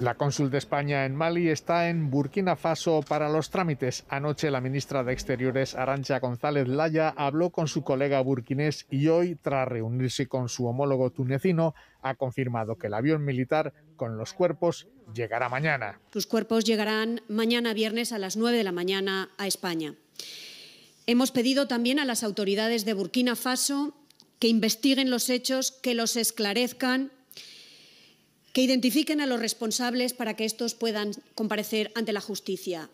La cónsul de España en Mali está en Burkina Faso para los trámites. Anoche la ministra de Exteriores, Arancha González Laya, habló con su colega burkinés y hoy, tras reunirse con su homólogo tunecino, ha confirmado que el avión militar con los cuerpos llegará mañana. Sus cuerpos llegarán mañana viernes a las 9 de la mañana a España. Hemos pedido también a las autoridades de Burkina Faso que investiguen los hechos, que los esclarezcan que identifiquen a los responsables para que estos puedan comparecer ante la justicia.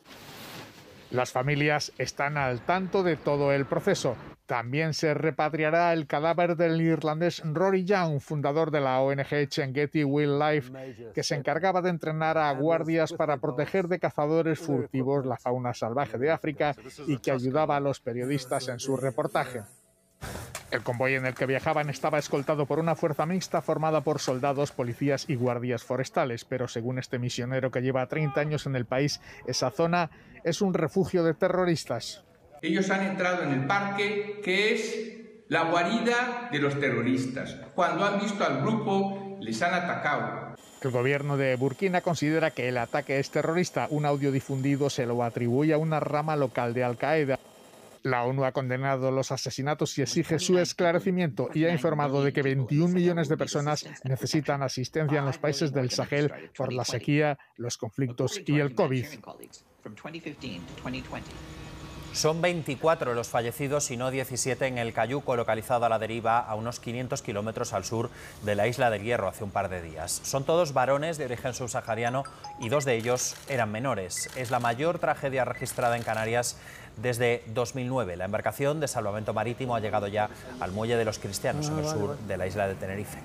Las familias están al tanto de todo el proceso. También se repatriará el cadáver del irlandés Rory Young, fundador de la ONG Chengeti Wildlife, que se encargaba de entrenar a guardias para proteger de cazadores furtivos la fauna salvaje de África y que ayudaba a los periodistas en su reportaje. El convoy en el que viajaban estaba escoltado por una fuerza mixta formada por soldados, policías y guardias forestales, pero según este misionero que lleva 30 años en el país, esa zona es un refugio de terroristas. Ellos han entrado en el parque que es la guarida de los terroristas. Cuando han visto al grupo, les han atacado. El gobierno de Burkina considera que el ataque es terrorista. Un audio difundido se lo atribuye a una rama local de Al-Qaeda. La ONU ha condenado los asesinatos y exige su esclarecimiento y ha informado de que 21 millones de personas necesitan asistencia en los países del Sahel por la sequía, los conflictos y el COVID. Son 24 los fallecidos y no 17 en el Cayuco, localizado a la deriva a unos 500 kilómetros al sur de la isla del Hierro hace un par de días. Son todos varones de origen subsahariano y dos de ellos eran menores. Es la mayor tragedia registrada en Canarias desde 2009. La embarcación de salvamento marítimo ha llegado ya al muelle de los cristianos en ah, el sur de la isla de Tenerife.